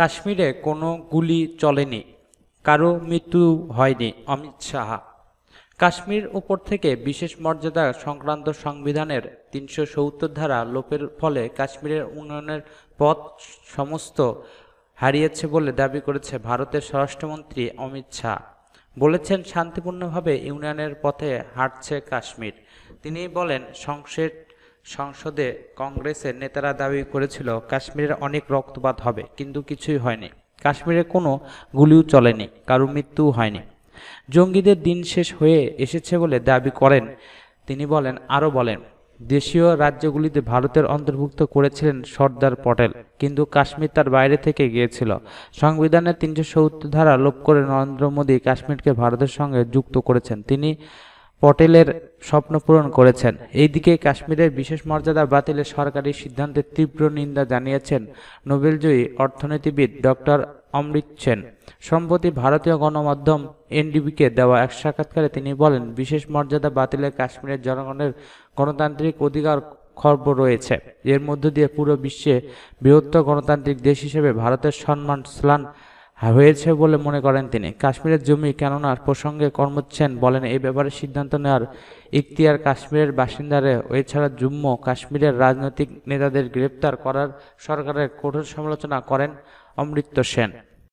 কাশ্মীরে কোনো গুলি চলেনি কারো মৃত্যু হয়নি অমিত শাহ কাশ্মীর উপর থেকে বিশেষ মর্যাদা সংক্রান্ত সংবিধানের তিনশো সত্তর ধারা লোপের ফলে কাশ্মীরের উন্নয়নের পথ সমস্ত হারিয়েছে বলে দাবি করেছে ভারতের স্বরাষ্ট্রমন্ত্রী অমিত শাহ বলেছেন শান্তিপূর্ণভাবে ইউনিয়নের পথে হাঁটছে কাশ্মীর তিনি বলেন সংসদ সংসদে কংগ্রেসের নেতারা দাবি করেছিল কাশ্মীরের অনেক রক্তপাত হবে কিন্তু কিছুই হয়নি কাশ্মীরে কোনো গুলিও চলেনি কারো মৃত্যুও হয়নি জঙ্গিদের দিন শেষ হয়ে এসেছে বলে দাবি করেন তিনি বলেন আরও বলেন দেশীয় রাজ্যগুলিতে ভারতের অন্তর্ভুক্ত করেছিলেন সর্দার পটেল কিন্তু কাশ্মীর তার বাইরে থেকে গিয়েছিল সংবিধানের তিনশো সত্তর ধারা লোপ করে নরেন্দ্র মোদী কাশ্মীরকে ভারতের সঙ্গে যুক্ত করেছেন তিনি পটেলের স্বপ্ন পূরণ করেছেন এইদিকে কাশ্মীরের বিশেষ মর্যাদা বাতিলের সরকারি সিদ্ধান্তের তীব্র নিন্দা জানিয়েছেন নোবেলজয়ী অর্থনীতিবিদ ডক্টর অমৃত সেন সম্প্রতি ভারতীয় গণমাধ্যম এনডিবিকে দেওয়া এক সাক্ষাৎকারে তিনি বলেন বিশেষ মর্যাদা বাতিলে কাশ্মীরের জনগণের গণতান্ত্রিক অধিকার খর্ব রয়েছে এর মধ্য দিয়ে পুরো বিশ্বে বৃহত্তর গণতান্ত্রিক দেশ হিসেবে ভারতের সম্মান স্লান হয়েছে বলে মনে করেন তিনি কাশ্মীরের জমি কেননার প্রসঙ্গে কর্মচ্ছেন বলেন এই ব্যাপারে সিদ্ধান্ত নেওয়ার ইখতিয়ার কাশ্মীরের বাসিন্দারে এছাড়া জম্মু কাশ্মীরের রাজনৈতিক নেতাদের গ্রেপ্তার করার সরকারের কঠোর সমালোচনা করেন অমৃত সেন